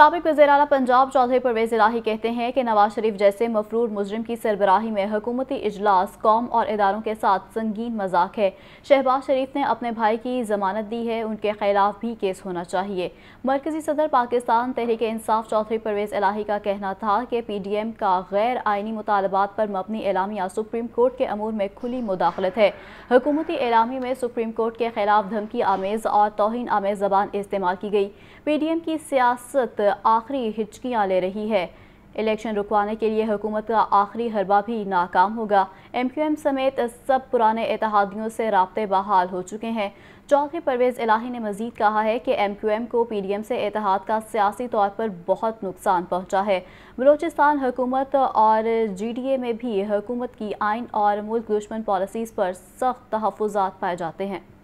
सबक वजे अला पंजाब चौधरी परवेज़ इलाही कहते हैं कि नवाज शरीफ जैसे मफरूर मुजरिम की सरबराही में हकूमती इजलास कौम और इदारों के साथ संगीन मजाक है शहबाज शरीफ ने अपने भाई की जमानत दी है उनके खिलाफ भी केस होना चाहिए मरकजी सदर पाकिस्तान तहरीक इंसाफ चौधरी परवेज़ इलाही का कहना था कि पी डी एम का गैर आइनी मुतालबात पर मबनी एलामिया सुप्रीम कोर्ट के अमूर में खुली मुदाखलत है हकूमती एलामी में सुप्रीम कोर्ट के खिलाफ धमकी आमेज़ और तोहन आमेज़ जबान इस्तेमाल की गई पी डी एम की सियासत आखिरी हिचकियाँ ले रही है इलेक्शन रुकवाने के लिए हुकूमत का आखिरी हरबा भी नाकाम होगा एमक्यूएम समेत सब पुराने इतिहादियों से रबते बहाल हो चुके हैं चौधरी परवेज़ इलाही ने मजीद कहा है कि एमक्यूएम को पीडीएम से इतिहाद का सियासी तौर पर बहुत नुकसान पहुंचा है बलोचिस्तान हुकूमत और जीडीए में भी हुकूमत की आइन और मुल्क दुश्मन पॉलिसीज़ पर सख्त तहफ़ात पाए जाते हैं